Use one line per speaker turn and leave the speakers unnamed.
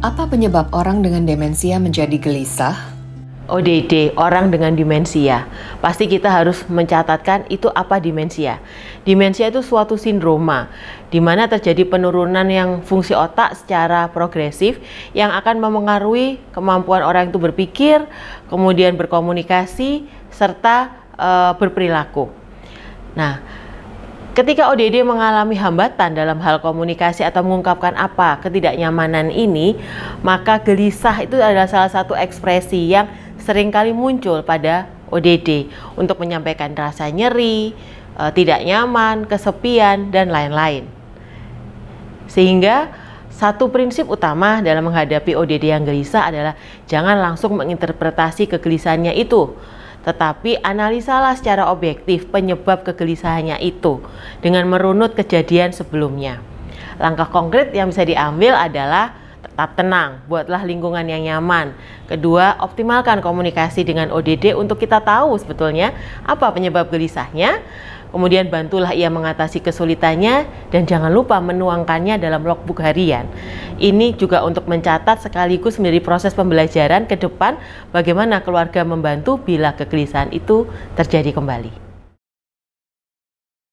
Apa penyebab orang dengan demensia menjadi gelisah?
ODD, orang dengan demensia. Pasti kita harus mencatatkan itu apa demensia. Demensia itu suatu sindroma di mana terjadi penurunan yang fungsi otak secara progresif yang akan memengaruhi kemampuan orang itu berpikir, kemudian berkomunikasi serta e, berperilaku. Nah, Ketika ODD mengalami hambatan dalam hal komunikasi atau mengungkapkan apa ketidaknyamanan ini, maka gelisah itu adalah salah satu ekspresi yang seringkali muncul pada ODD untuk menyampaikan rasa nyeri, eh, tidak nyaman, kesepian, dan lain-lain. Sehingga satu prinsip utama dalam menghadapi ODD yang gelisah adalah jangan langsung menginterpretasi kegelisahannya itu, tetapi analisalah secara objektif penyebab kegelisahannya itu dengan merunut kejadian sebelumnya. Langkah konkret yang bisa diambil adalah tetap tenang, buatlah lingkungan yang nyaman. Kedua, optimalkan komunikasi dengan ODD untuk kita tahu sebetulnya apa penyebab gelisahnya Kemudian bantulah ia mengatasi kesulitannya dan jangan lupa menuangkannya dalam logbook harian. Ini juga untuk mencatat sekaligus menjadi proses pembelajaran ke depan bagaimana keluarga membantu bila kegelisahan itu terjadi kembali.